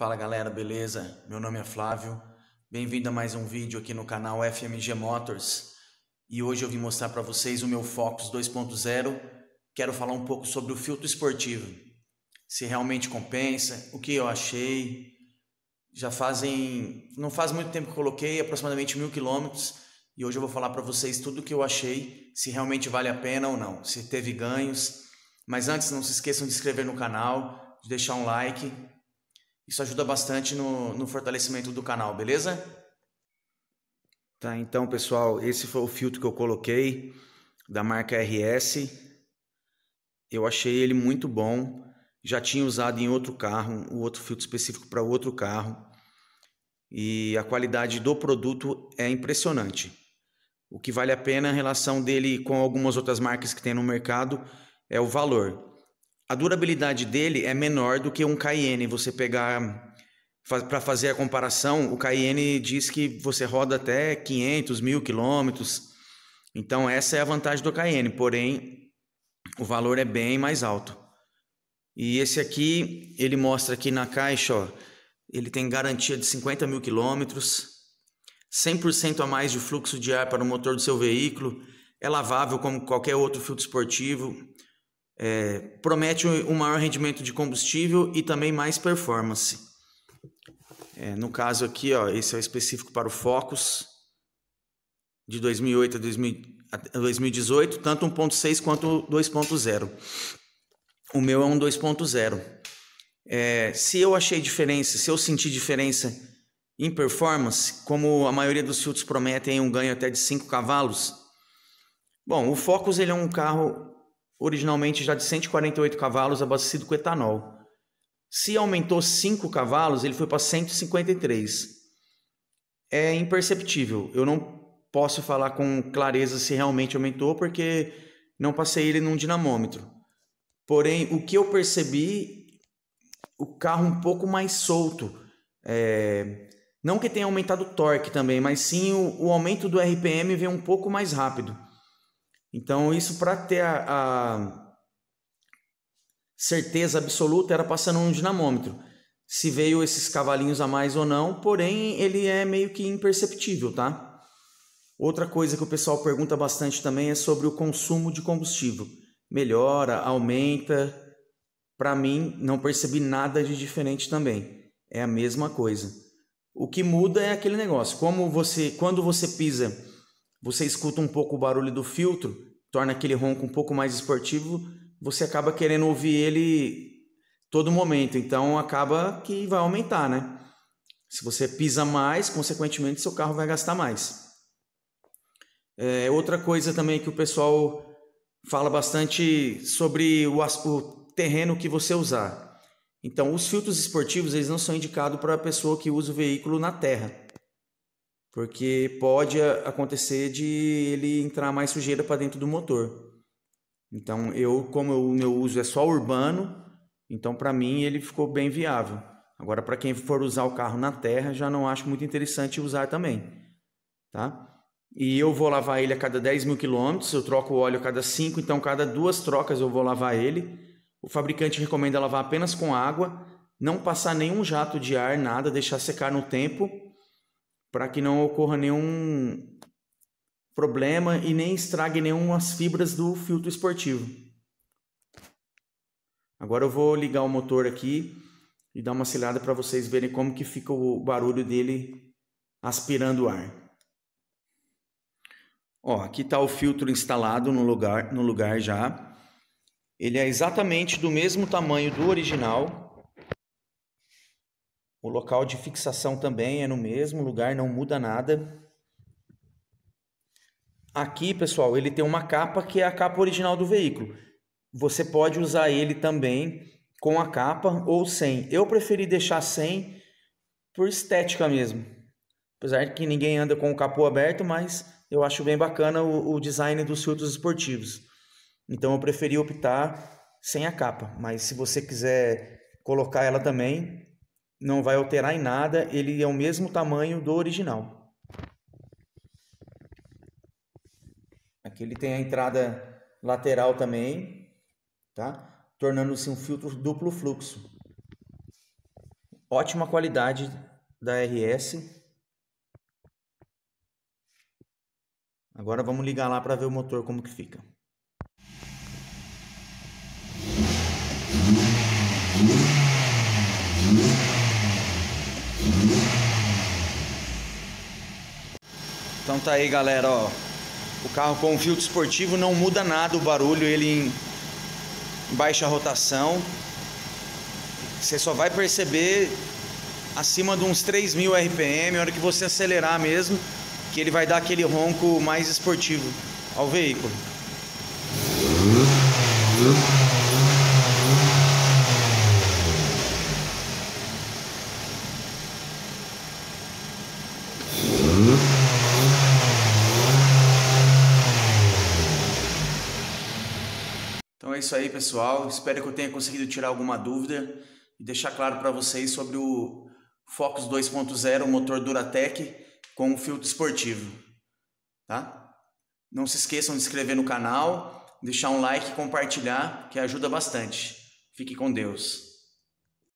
Fala galera, beleza? Meu nome é Flávio. Bem-vindo a mais um vídeo aqui no canal FMG Motors. E hoje eu vim mostrar para vocês o meu Focus 2.0. Quero falar um pouco sobre o filtro esportivo. Se realmente compensa, o que eu achei. Já fazem, não faz muito tempo que coloquei, aproximadamente mil quilômetros. E hoje eu vou falar para vocês tudo o que eu achei, se realmente vale a pena ou não, se teve ganhos. Mas antes, não se esqueçam de se inscrever no canal, de deixar um like isso ajuda bastante no, no fortalecimento do canal, beleza? Tá, então pessoal, esse foi o filtro que eu coloquei da marca RS. Eu achei ele muito bom. Já tinha usado em outro carro, o um outro filtro específico para outro carro. E a qualidade do produto é impressionante. O que vale a pena em relação dele com algumas outras marcas que tem no mercado é o valor a durabilidade dele é menor do que um Cayenne. Você pegar para fazer a comparação, o Cayenne diz que você roda até 500 mil quilômetros. Então essa é a vantagem do Cayenne, porém o valor é bem mais alto. E esse aqui ele mostra aqui na caixa, ó, ele tem garantia de 50 mil quilômetros. 100% a mais de fluxo de ar para o motor do seu veículo, é lavável como qualquer outro filtro esportivo, é, promete um maior rendimento de combustível e também mais performance. É, no caso aqui, ó, esse é específico para o Focus de 2008 a, 2018, tanto 1.6 quanto 2.0. O meu é um 2.0. É, se eu achei diferença, se eu senti diferença em performance, como a maioria dos filtros prometem um ganho até de 5 cavalos, bom, o Focus ele é um carro originalmente já de 148 cavalos abastecido com etanol. Se aumentou 5 cavalos, ele foi para 153. É imperceptível. Eu não posso falar com clareza se realmente aumentou, porque não passei ele num dinamômetro. Porém, o que eu percebi, o carro um pouco mais solto. É... Não que tenha aumentado o torque também, mas sim o, o aumento do RPM vem um pouco mais rápido. Então, isso para ter a, a, certeza absoluta era passando um dinamômetro. Se veio esses cavalinhos a mais ou não, porém ele é meio que imperceptível, tá? Outra coisa que o pessoal pergunta bastante também é sobre o consumo de combustível. Melhora, aumenta. Para mim, não percebi nada de diferente também. É a mesma coisa. O que muda é aquele negócio. Como você, quando você pisa você escuta um pouco o barulho do filtro, torna aquele ronco um pouco mais esportivo, você acaba querendo ouvir ele todo momento, então acaba que vai aumentar, né? Se você pisa mais, consequentemente seu carro vai gastar mais. É, outra coisa também que o pessoal fala bastante sobre o, o terreno que você usar. Então, os filtros esportivos eles não são indicados para a pessoa que usa o veículo na terra porque pode acontecer de ele entrar mais sujeira para dentro do motor. Então, eu, como o meu uso é só urbano, então para mim ele ficou bem viável. Agora, para quem for usar o carro na terra, já não acho muito interessante usar também, tá? E eu vou lavar ele a cada 10 mil quilômetros, eu troco o óleo a cada 5, então cada duas trocas eu vou lavar ele. O fabricante recomenda lavar apenas com água, não passar nenhum jato de ar, nada, deixar secar no tempo para que não ocorra nenhum problema e nem estrague nenhumas fibras do filtro esportivo. Agora eu vou ligar o motor aqui e dar uma cilada para vocês verem como que fica o barulho dele aspirando o ar. Ó, aqui está o filtro instalado no lugar, no lugar já. Ele é exatamente do mesmo tamanho do original, o local de fixação também é no mesmo lugar, não muda nada. Aqui, pessoal, ele tem uma capa que é a capa original do veículo. Você pode usar ele também com a capa ou sem. Eu preferi deixar sem por estética mesmo. Apesar de que ninguém anda com o capô aberto, mas eu acho bem bacana o, o design dos filtros esportivos. Então eu preferi optar sem a capa. Mas se você quiser colocar ela também, não vai alterar em nada, ele é o mesmo tamanho do original. Aqui ele tem a entrada lateral também, tá? tornando-se um filtro duplo fluxo. Ótima qualidade da RS. Agora vamos ligar lá para ver o motor como que fica. tá aí, galera, ó. O carro com filtro esportivo não muda nada o barulho, ele em baixa rotação. Você só vai perceber acima de uns 3.000 RPM, a hora que você acelerar mesmo, que ele vai dar aquele ronco mais esportivo ao veículo. isso aí, pessoal. Espero que eu tenha conseguido tirar alguma dúvida e deixar claro para vocês sobre o Focus 2.0, motor Duratec com um filtro esportivo, tá? Não se esqueçam de se inscrever no canal, deixar um like e compartilhar, que ajuda bastante. Fique com Deus.